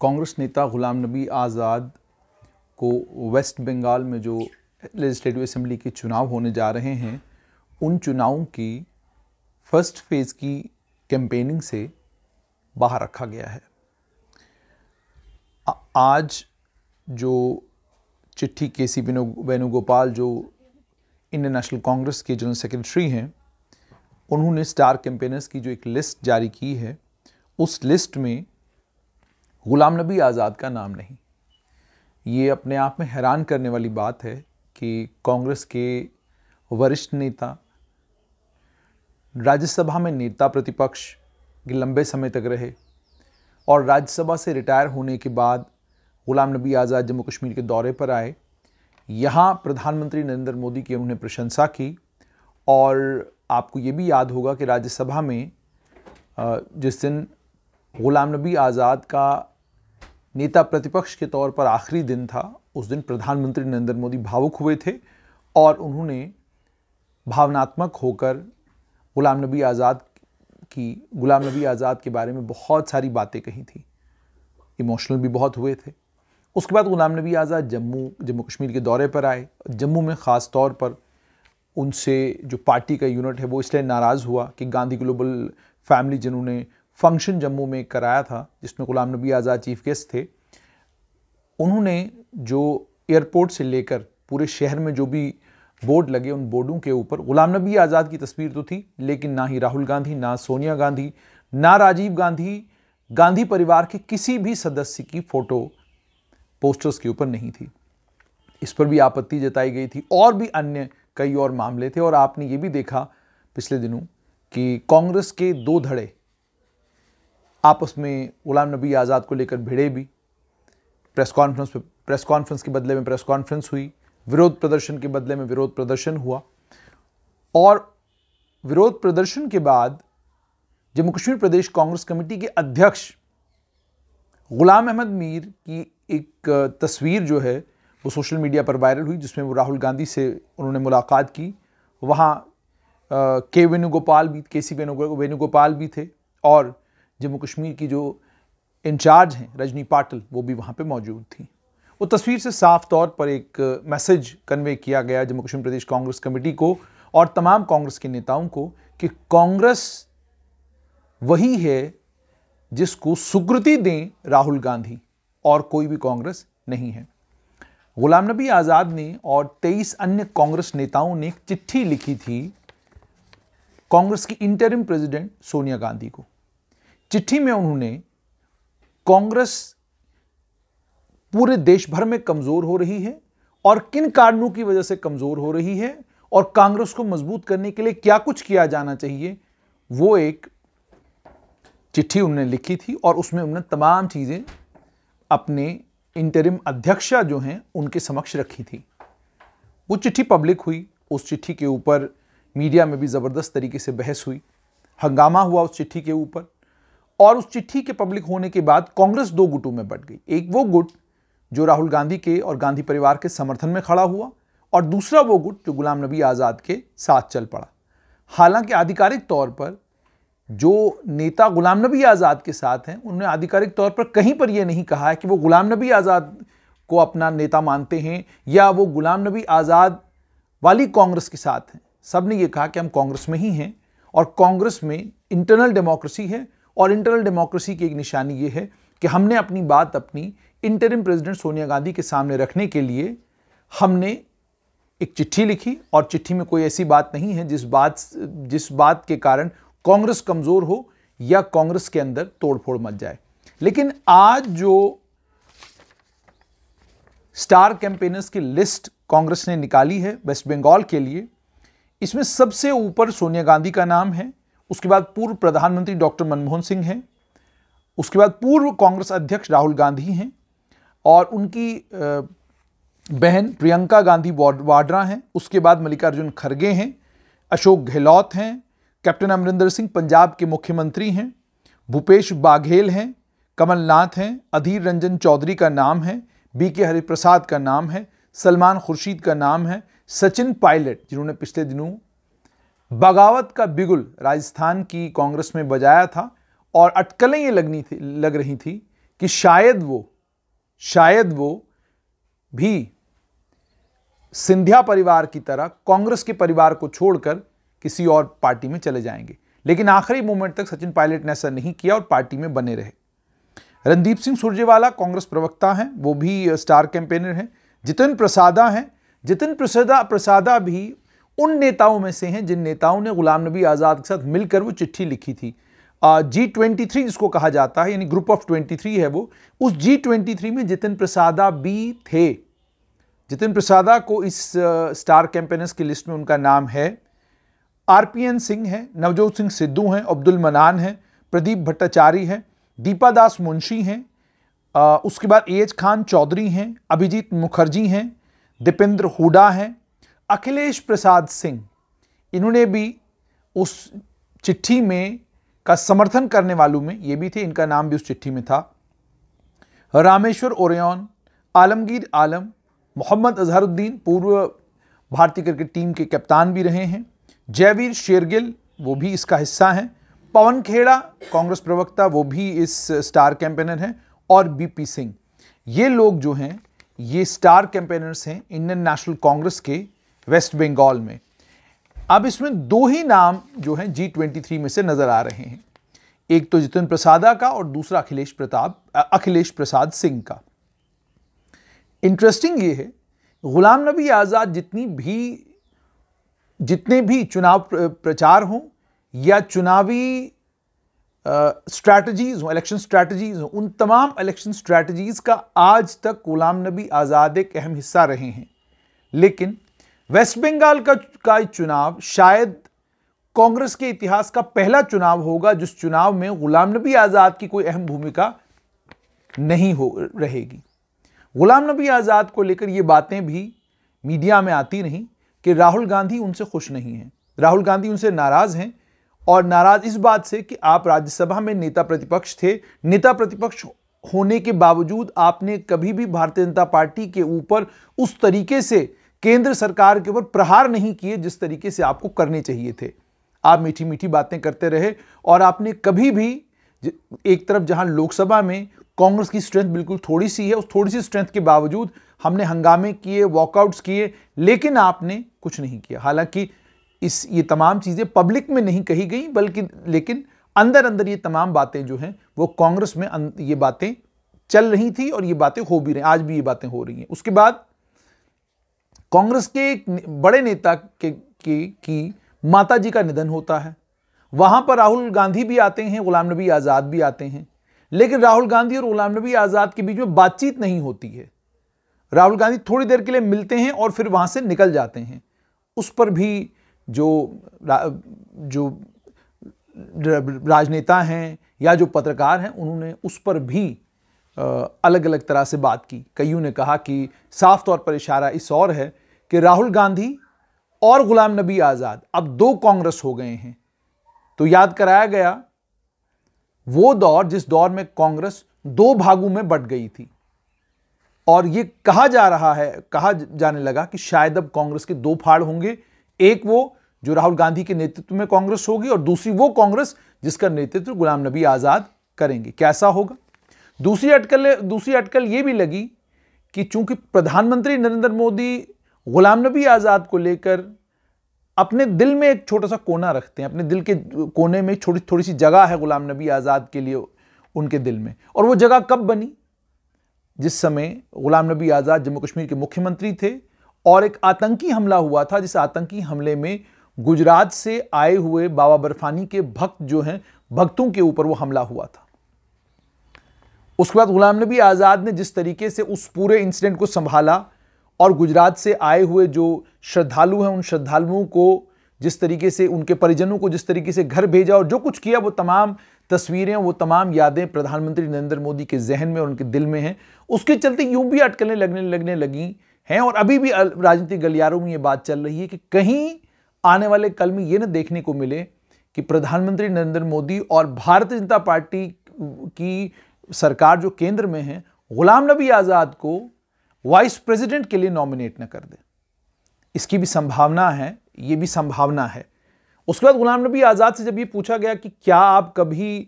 कांग्रेस नेता गुलाम नबी आज़ाद को वेस्ट बंगाल में जो लेजिस्लेटिव असम्बली के चुनाव होने जा रहे हैं उन चुनावों की फर्स्ट फेज़ की कैंपेनिंग से बाहर रखा गया है आज जो चिट्ठी के सी वेणुगोपाल जो इंडियन नेशनल कांग्रेस के जनरल सेक्रेटरी हैं उन्होंने स्टार कैंपेनर्स की जो एक लिस्ट जारी की है उस लिस्ट में ग़ुलाम नबी आज़ाद का नाम नहीं ये अपने आप में हैरान करने वाली बात है कि कांग्रेस के वरिष्ठ नेता राज्यसभा में नेता प्रतिपक्ष लंबे समय तक रहे और राज्यसभा से रिटायर होने के बाद गुलाम नबी आज़ाद जम्मू कश्मीर के दौरे पर आए यहाँ प्रधानमंत्री नरेंद्र मोदी की उन्होंने प्रशंसा की और आपको ये भी याद होगा कि राज्यसभा में जिस दिन गुलाम नबी आज़ाद का नेता प्रतिपक्ष के तौर पर आखिरी दिन था उस दिन प्रधानमंत्री नरेंद्र मोदी भावुक हुए थे और उन्होंने भावनात्मक होकर गुलाम नबी आज़ाद की गुलाम नबी आज़ाद के बारे में बहुत सारी बातें कही थी इमोशनल भी बहुत हुए थे उसके बाद गुलाम नबी आज़ाद जम्मू जम्मू कश्मीर के दौरे पर आए जम्मू में ख़ास तौर पर उनसे जो पार्टी का यूनिट है वो इसलिए नाराज़ हुआ कि गांधी ग्लोबल फैमिली जिन्होंने फंक्शन जम्मू में कराया था जिसमें गुलाम नबी आज़ाद चीफ गेस्ट थे उन्होंने जो एयरपोर्ट से लेकर पूरे शहर में जो भी बोर्ड लगे उन बोर्डों के ऊपर गुलाम नबी आज़ाद की तस्वीर तो थी लेकिन ना ही राहुल गांधी ना सोनिया गांधी ना राजीव गांधी गांधी परिवार के किसी भी सदस्य की फ़ोटो पोस्टर्स के ऊपर नहीं थी इस पर भी आपत्ति जताई गई थी और भी अन्य कई और मामले थे और आपने ये भी देखा पिछले दिनों कि कांग्रेस के दो धड़े आपस में ग़ुलाम नबी आज़ाद को लेकर भिड़े भी प्रेस कॉन्फ्रेंस प्रेस कॉन्फ्रेंस के बदले में प्रेस कॉन्फ्रेंस हुई विरोध प्रदर्शन के बदले में विरोध प्रदर्शन हुआ और विरोध प्रदर्शन के बाद जम्मू कश्मीर प्रदेश कांग्रेस कमेटी के अध्यक्ष ग़ुलाम अहमद मीर की एक तस्वीर जो है वो सोशल मीडिया पर वायरल हुई जिसमें वो राहुल गांधी से उन्होंने मुलाकात की वहाँ के वेणुगोपाल भी के सी वेणुगोपाल भी थे और जम्मू कश्मीर की जो इंचार्ज हैं रजनी पाटिल वो भी वहाँ पर मौजूद थी वो तस्वीर से साफ तौर पर एक मैसेज कन्वे किया गया जम्मू कश्मीर प्रदेश कांग्रेस कमेटी को और तमाम कांग्रेस के नेताओं को कि कांग्रेस वही है जिसको सुकृति दें राहुल गांधी और कोई भी कांग्रेस नहीं है गुलाम नबी आज़ाद ने और 23 अन्य कांग्रेस नेताओं ने एक चिट्ठी लिखी थी कांग्रेस की इंटरिम प्रेसिडेंट सोनिया गांधी को चिट्ठी में उन्होंने कांग्रेस पूरे देश भर में कमजोर हो रही है और किन कारणों की वजह से कमजोर हो रही है और कांग्रेस को मजबूत करने के लिए क्या कुछ किया जाना चाहिए वो एक चिट्ठी उन्होंने लिखी थी और उसमें उन्होंने तमाम चीज़ें अपने इंटरिम अध्यक्षा जो हैं उनके समक्ष रखी थी वो चिट्ठी पब्लिक हुई उस चिट्ठी के ऊपर मीडिया में भी ज़बरदस्त तरीके से बहस हुई हंगामा हुआ उस चिट्ठी के ऊपर और उस चिट्ठी के पब्लिक होने के बाद कांग्रेस दो गुटों में बट गई एक वो गुट जो राहुल गांधी के और गांधी परिवार के समर्थन में खड़ा हुआ और दूसरा वो गुट जो गुलाम नबी आज़ाद के साथ चल पड़ा हालांकि आधिकारिक तौर पर जो नेता गुलाम नबी आज़ाद के साथ हैं उन्होंने आधिकारिक तौर पर कहीं पर यह नहीं कहा है कि वो गुलाम नबी आज़ाद को अपना नेता मानते हैं या वो गुलाम नबी आज़ाद वाली कांग्रेस के साथ हैं सब ने ये कहा कि हम कांग्रेस में ही हैं और कांग्रेस में इंटरनल डेमोक्रेसी है और इंटरनल डेमोक्रेसी की एक निशानी ये है कि हमने अपनी बात अपनी इंटरिम प्रेसिडेंट सोनिया गांधी के सामने रखने के लिए हमने एक चिट्ठी लिखी और चिट्ठी में कोई ऐसी बात नहीं है जिस बात जिस बात के कारण कांग्रेस कमज़ोर हो या कांग्रेस के अंदर तोड़फोड़ मच जाए लेकिन आज जो स्टार कैंपेनर्स की लिस्ट कांग्रेस ने निकाली है वेस्ट बंगाल के लिए इसमें सबसे ऊपर सोनिया गांधी का नाम है उसके बाद पूर्व प्रधानमंत्री डॉक्टर मनमोहन सिंह हैं उसके बाद पूर्व कांग्रेस अध्यक्ष राहुल गांधी हैं और उनकी बहन प्रियंका गांधी वाड्रा हैं उसके बाद मल्लिकार्जुन खड़गे हैं अशोक गहलोत हैं कैप्टन अमरिंदर सिंह पंजाब के मुख्यमंत्री हैं भूपेश बाघेल हैं कमलनाथ हैं अधीर रंजन चौधरी का नाम है बी के हरिप्रसाद का नाम है सलमान खुर्शीद का नाम है सचिन पायलट जिन्होंने पिछले दिनों बगावत का बिगुल राजस्थान की कांग्रेस में बजाया था और अटकलें ये लगनी थी लग रही थी कि शायद वो शायद वो भी सिंधिया परिवार की तरह कांग्रेस के परिवार को छोड़कर किसी और पार्टी में चले जाएंगे लेकिन आखिरी मोमेंट तक सचिन पायलट ने ऐसा नहीं किया और पार्टी में बने रहे रणदीप सिंह सुरजेवाला कांग्रेस प्रवक्ता हैं वो भी स्टार कैंपेनर हैं जितिन प्रसादा हैं जितिन प्रसादा प्रसादा भी उन नेताओं में से हैं जिन नेताओं ने गुलाम नबी आज़ाद के साथ मिलकर वो चिट्ठी लिखी थी जी ट्वेंटी थ्री जिसको कहा जाता है यानी ग्रुप ऑफ ट्वेंटी थ्री है वो उस जी ट्वेंटी थ्री में जितिन प्रसादा भी थे जितिन प्रसादा को इस स्टार कैंपेनर्स की लिस्ट में उनका नाम है आरपीएन सिंह है नवजोत सिंह सिद्धू हैं अब्दुल मनान हैं प्रदीप भट्टाचार्य हैं दीपा दास मुंशी हैं उसके बाद ए एच खान चौधरी हैं अभिजीत मुखर्जी हैं दीपेंद्र हुडा हैं अखिलेश प्रसाद सिंह इन्होंने भी उस चिट्ठी में का समर्थन करने वालों में ये भी थे इनका नाम भी उस चिट्ठी में था रामेश्वर ओरियन आलमगीर आलम मोहम्मद अजहरुद्दीन पूर्व भारतीय क्रिकेट टीम के कप्तान भी रहे हैं जयवीर शेरगिल वो भी इसका हिस्सा हैं पवन खेड़ा कांग्रेस प्रवक्ता वो भी इस स्टार कैंपेनर हैं और बीपी सिंह ये लोग जो हैं ये स्टार कैंपेनर्स हैं इंडियन नेशनल कांग्रेस के वेस्ट बंगाल में अब इसमें दो ही नाम जो हैं जी ट्वेंटी थ्री में से नज़र आ रहे हैं एक तो जितिन प्रसादा का और दूसरा अखिलेश प्रताप अखिलेश प्रसाद सिंह का इंटरेस्टिंग ये है गुलाम नबी आज़ाद जितनी भी जितने भी चुनाव प्रचार हों या चुनावी स्ट्रैटजीज़ हों इलेक्शन स्ट्रैटजीज़ हों उन तमाम इलेक्शन स्ट्रैटजीज़ का आज तक गुलाम नबी आज़ाद एक अहम हिस्सा रहे हैं लेकिन वेस्ट बंगाल का का चुनाव शायद कांग्रेस के इतिहास का पहला चुनाव होगा जिस चुनाव में गुलाम नबी आज़ाद की कोई अहम भूमिका नहीं हो रहेगी गुलाम नबी आज़ाद को लेकर ये बातें भी मीडिया में आती नहीं कि राहुल गांधी उनसे खुश नहीं हैं राहुल गांधी उनसे नाराज़ हैं और नाराज़ इस बात से कि आप राज्यसभा में नेता प्रतिपक्ष थे नेता प्रतिपक्ष होने के बावजूद आपने कभी भी भारतीय जनता पार्टी के ऊपर उस तरीके से केंद्र सरकार के ऊपर प्रहार नहीं किए जिस तरीके से आपको करने चाहिए थे आप मीठी मीठी बातें करते रहे और आपने कभी भी एक तरफ जहां लोकसभा में कांग्रेस की स्ट्रेंथ बिल्कुल थोड़ी सी है उस थोड़ी सी स्ट्रेंथ के बावजूद हमने हंगामे किए वॉकआउट्स किए लेकिन आपने कुछ नहीं किया हालांकि इस ये तमाम चीज़ें पब्लिक में नहीं कही गई बल्कि लेकिन अंदर अंदर ये तमाम बातें जो हैं वो कांग्रेस में अं, ये बातें चल रही थी और ये बातें हो भी रही आज भी ये बातें हो रही हैं उसके बाद कांग्रेस के एक बड़े नेता के, की, की माता जी का निधन होता है वहाँ पर राहुल गांधी भी आते हैं गुलाम नबी आज़ाद भी आते हैं लेकिन राहुल गांधी और गुलाम नबी आज़ाद के बीच में बातचीत नहीं होती है राहुल गांधी थोड़ी देर के लिए मिलते हैं और फिर वहाँ से निकल जाते हैं उस पर भी जो जो राजनेता हैं या जो पत्रकार हैं उन्होंने उस पर भी अलग अलग तरह से बात की कईयों ने कहा कि साफ तौर पर इशारा इस और है कि राहुल गांधी और गुलाम नबी आज़ाद अब दो कांग्रेस हो गए हैं तो याद कराया गया वो दौर जिस दौर में कांग्रेस दो भागों में बट गई थी और ये कहा जा रहा है कहा जाने लगा कि शायद अब कांग्रेस के दो फाड़ होंगे एक वो जो राहुल गांधी के नेतृत्व में कांग्रेस होगी और दूसरी वो कांग्रेस जिसका नेतृत्व गुलाम नबी आज़ाद करेंगे कैसा होगा दूसरी अटकल दूसरी अटकल ये भी लगी कि चूंकि प्रधानमंत्री नरेंद्र मोदी गुलाम नबी आज़ाद को लेकर अपने दिल में एक छोटा सा कोना रखते हैं अपने दिल के कोने में छोटी थोड़ी सी जगह है गुलाम नबी आज़ाद के लिए उनके दिल में और वो जगह कब बनी जिस समय गुलाम नबी आज़ाद जम्मू कश्मीर के मुख्यमंत्री थे और एक आतंकी हमला हुआ था जिस आतंकी हमले में गुजरात से आए हुए बाबा बर्फानी के भक्त जो हैं भक्तों के ऊपर वो हमला हुआ था उसके बाद गुलाम नबी आज़ाद ने जिस तरीके से उस पूरे इंसिडेंट को संभाला और गुजरात से आए हुए जो श्रद्धालु हैं उन श्रद्धालुओं को जिस तरीके से उनके परिजनों को जिस तरीके से घर भेजा और जो कुछ किया वो तमाम तस्वीरें वो तमाम यादें प्रधानमंत्री नरेंद्र मोदी के जहन में और उनके दिल में हैं उसके चलते यूं भी अटकलें लगने लगने लगी हैं और अभी भी राजनीतिक गलियारों में ये बात चल रही है कि कहीं आने वाले कल में ये ना देखने को मिले कि प्रधानमंत्री नरेंद्र मोदी और भारतीय जनता पार्टी की सरकार जो केंद्र में है गुलाम नबी आज़ाद को वाइस प्रेसिडेंट के लिए नॉमिनेट न कर दे इसकी भी संभावना है ये भी संभावना है उसके बाद गुलाम नबी आज़ाद से जब ये पूछा गया कि क्या आप कभी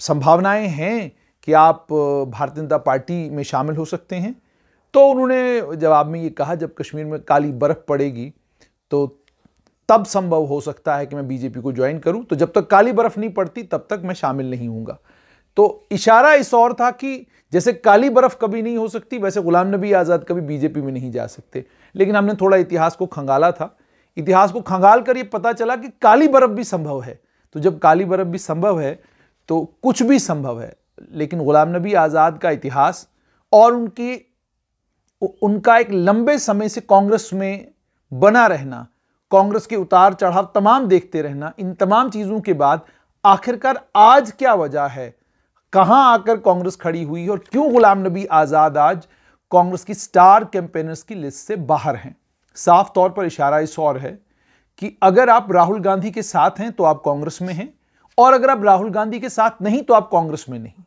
संभावनाएं हैं कि आप भारतीय जनता पार्टी में शामिल हो सकते हैं तो उन्होंने जवाब में ये कहा जब कश्मीर में काली बर्फ़ पड़ेगी तो तब संभव हो सकता है कि मैं बीजेपी को ज्वाइन करूं तो जब तक काली बर्फ़ नहीं पड़ती तब तक मैं शामिल नहीं हूँगा तो इशारा इस और था कि जैसे काली बर्फ कभी नहीं हो सकती वैसे गुलाम नबी आज़ाद कभी बीजेपी में नहीं जा सकते लेकिन हमने थोड़ा इतिहास को खंगाला था इतिहास को खंगाल कर ये पता चला कि काली बर्फ भी संभव है तो जब काली बर्फ भी संभव है तो कुछ भी संभव है लेकिन गुलाम नबी आज़ाद का इतिहास और उनकी उनका एक लंबे समय से कांग्रेस में बना रहना कांग्रेस के उतार चढ़ाव तमाम देखते रहना इन तमाम चीज़ों के बाद आखिरकार आज क्या वजह है कहां आकर कांग्रेस खड़ी हुई है और क्यों गुलाम नबी आज़ाद आज कांग्रेस की स्टार कैंपेनर्स की लिस्ट से बाहर हैं साफ तौर पर इशारा इस और है कि अगर आप राहुल गांधी के साथ हैं तो आप कांग्रेस में हैं और अगर आप राहुल गांधी के साथ नहीं तो आप कांग्रेस में नहीं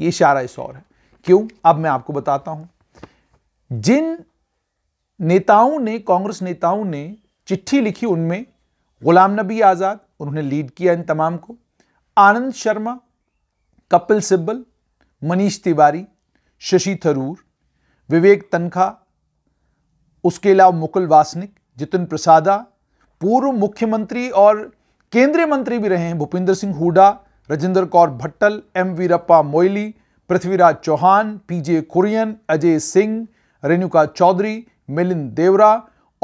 ये इशारा इस और है क्यों अब मैं आपको बताता हूं जिन नेताओं ने कांग्रेस नेताओं ने चिट्ठी लिखी उनमें गुलाम नबी आज़ाद उन्होंने लीड किया इन तमाम को आनंद शर्मा कपिल सिब्बल मनीष तिवारी शशि थरूर विवेक तनखा उसके अलावा मुकुल वासनिक जितिन प्रसादा पूर्व मुख्यमंत्री और केंद्रीय मंत्री भी रहे हैं भूपिंदर सिंह हुडा राजेंद्र कौर भट्टल एम वीरप्पा मोइली पृथ्वीराज चौहान पीजे कुरियन अजय सिंह रेणुका चौधरी मिलिंद देवरा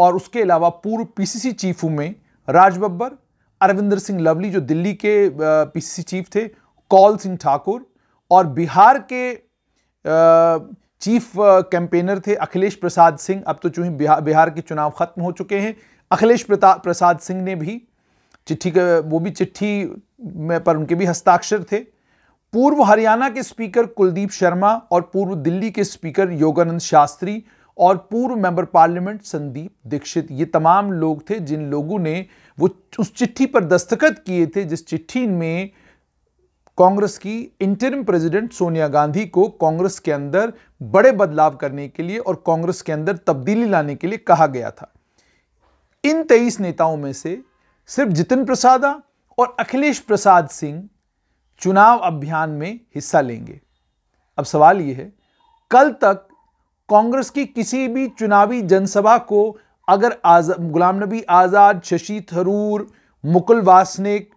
और उसके अलावा पूर्व पीसीसी चीफों में राजबब्बर अरविंदर सिंह लवली जो दिल्ली के पीसीसी चीफ थे कॉल सिंह ठाकुर और बिहार के चीफ कैंपेनर थे अखिलेश प्रसाद सिंह अब तो चूंकि बिहार बिहार के चुनाव खत्म हो चुके हैं अखिलेश प्रसाद सिंह ने भी चिट्ठी वो भी चिट्ठी में पर उनके भी हस्ताक्षर थे पूर्व हरियाणा के स्पीकर कुलदीप शर्मा और पूर्व दिल्ली के स्पीकर योगानंद शास्त्री और पूर्व मेंबर पार्लियामेंट संदीप दीक्षित ये तमाम लोग थे जिन लोगों ने वो उस चिट्ठी पर दस्तखत किए थे जिस चिट्ठी में कांग्रेस की इंटरिम प्रेसिडेंट सोनिया गांधी को कांग्रेस के अंदर बड़े बदलाव करने के लिए और कांग्रेस के अंदर तब्दीली लाने के लिए कहा गया था इन तेईस नेताओं में से सिर्फ जितिन प्रसादा और अखिलेश प्रसाद सिंह चुनाव अभियान में हिस्सा लेंगे अब सवाल यह है कल तक कांग्रेस की किसी भी चुनावी जनसभा को अगर आजाद गुलाम नबी आज़ाद शशि थरूर मुकुल वासनिक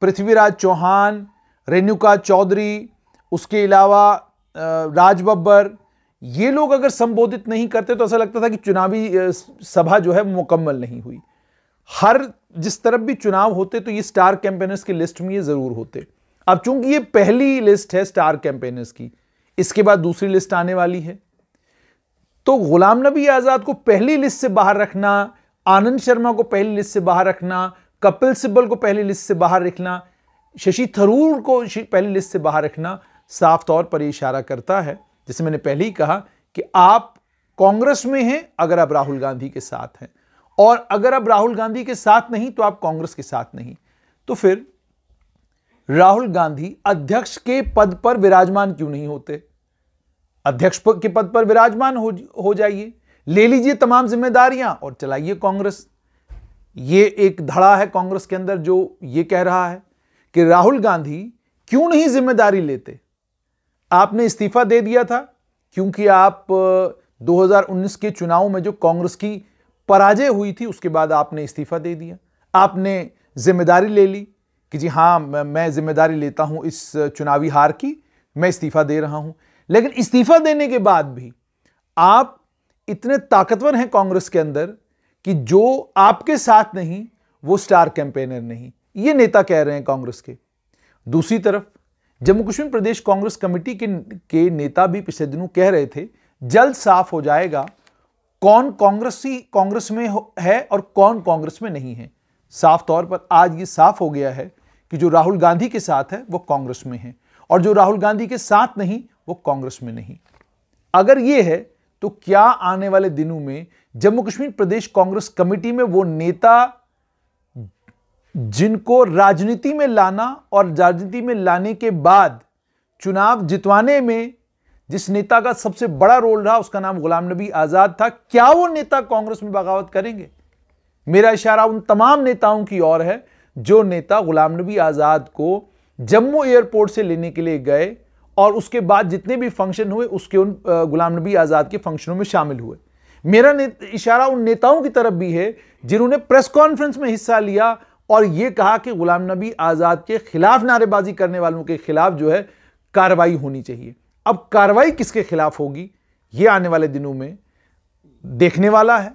पृथ्वीराज चौहान रेणुका चौधरी उसके अलावा राज बब्बर ये लोग अगर संबोधित नहीं करते तो ऐसा लगता था कि चुनावी सभा जो है मुकम्मल नहीं हुई हर जिस तरफ भी चुनाव होते तो ये स्टार कैंपेनर्स की लिस्ट में ये ज़रूर होते अब चूंकि ये पहली लिस्ट है स्टार कैंपेनर्स की इसके बाद दूसरी लिस्ट आने वाली है तो गुलाम नबी आज़ाद को पहली लिस्ट से बाहर रखना आनंद शर्मा को पहली लिस्ट से बाहर रखना कपिल सिब्बल को पहली लिस्ट से बाहर रखना शशि थरूर को पहली लिस्ट से बाहर रखना साफ तौर पर इशारा करता है जैसे मैंने पहले ही कहा कि आप कांग्रेस में हैं अगर आप राहुल गांधी के साथ हैं और अगर आप राहुल गांधी के साथ नहीं तो आप कांग्रेस के साथ नहीं तो फिर राहुल गांधी अध्यक्ष के पद पर विराजमान क्यों नहीं होते अध्यक्ष के पद पर विराजमान हो हो जाइए ले लीजिए तमाम जिम्मेदारियां और चलाइए कांग्रेस ये एक धड़ा है कांग्रेस के अंदर जो ये कह रहा है कि राहुल गांधी क्यों नहीं जिम्मेदारी लेते आपने इस्तीफा दे दिया था क्योंकि आप 2019 के चुनाव में जो कांग्रेस की पराजय हुई थी उसके बाद आपने इस्तीफा दे दिया आपने जिम्मेदारी ले ली कि जी हाँ मैं जिम्मेदारी लेता हूँ इस चुनावी हार की मैं इस्तीफा दे रहा हूँ लेकिन इस्तीफा देने के बाद भी आप इतने ताकतवर हैं कांग्रेस के अंदर कि जो आपके साथ नहीं वो स्टार कैंपेनर नहीं ये नेता कह रहे हैं कांग्रेस के दूसरी तरफ जम्मू कश्मीर प्रदेश कांग्रेस कमेटी के के नेता भी पिछले दिनों कह रहे थे जल्द साफ हो जाएगा कौन कांग्रेसी कांग्रेस में है और कौन कांग्रेस में नहीं है साफ तौर पर आज ये साफ हो गया है कि जो राहुल गांधी के साथ है वो कांग्रेस में है और जो राहुल गांधी के साथ नहीं वो कांग्रेस में नहीं अगर ये है तो क्या आने वाले दिनों में जम्मू कश्मीर प्रदेश कांग्रेस कमेटी में वो नेता जिनको राजनीति में लाना और राजनीति में लाने के बाद चुनाव जितवाने में जिस नेता का सबसे बड़ा रोल रहा उसका नाम गुलाम नबी आज़ाद था क्या वो नेता कांग्रेस में बगावत करेंगे मेरा इशारा उन तमाम नेताओं की ओर है जो नेता गुलाम नबी आज़ाद को जम्मू एयरपोर्ट से लेने के लिए गए और उसके बाद जितने भी फंक्शन हुए उसके उन गुलाम नबी आज़ाद के फंक्शनों में शामिल हुए मेरा इशारा उन नेताओं की तरफ भी है जिन्होंने प्रेस कॉन्फ्रेंस में हिस्सा लिया और यह कहा कि गुलाम नबी आज़ाद के खिलाफ नारेबाजी करने वालों के खिलाफ जो है कार्रवाई होनी चाहिए अब कार्रवाई किसके खिलाफ होगी यह आने वाले दिनों में देखने वाला है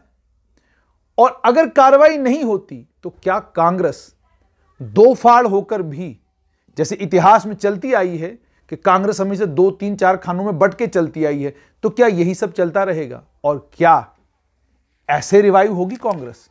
और अगर कार्रवाई नहीं होती तो क्या कांग्रेस दो फाड़ होकर भी जैसे इतिहास में चलती आई है कि कांग्रेस हमेशा दो तीन चार खानों में बट के चलती आई है तो क्या यही सब चलता रहेगा और क्या ऐसे रिवाइव होगी कांग्रेस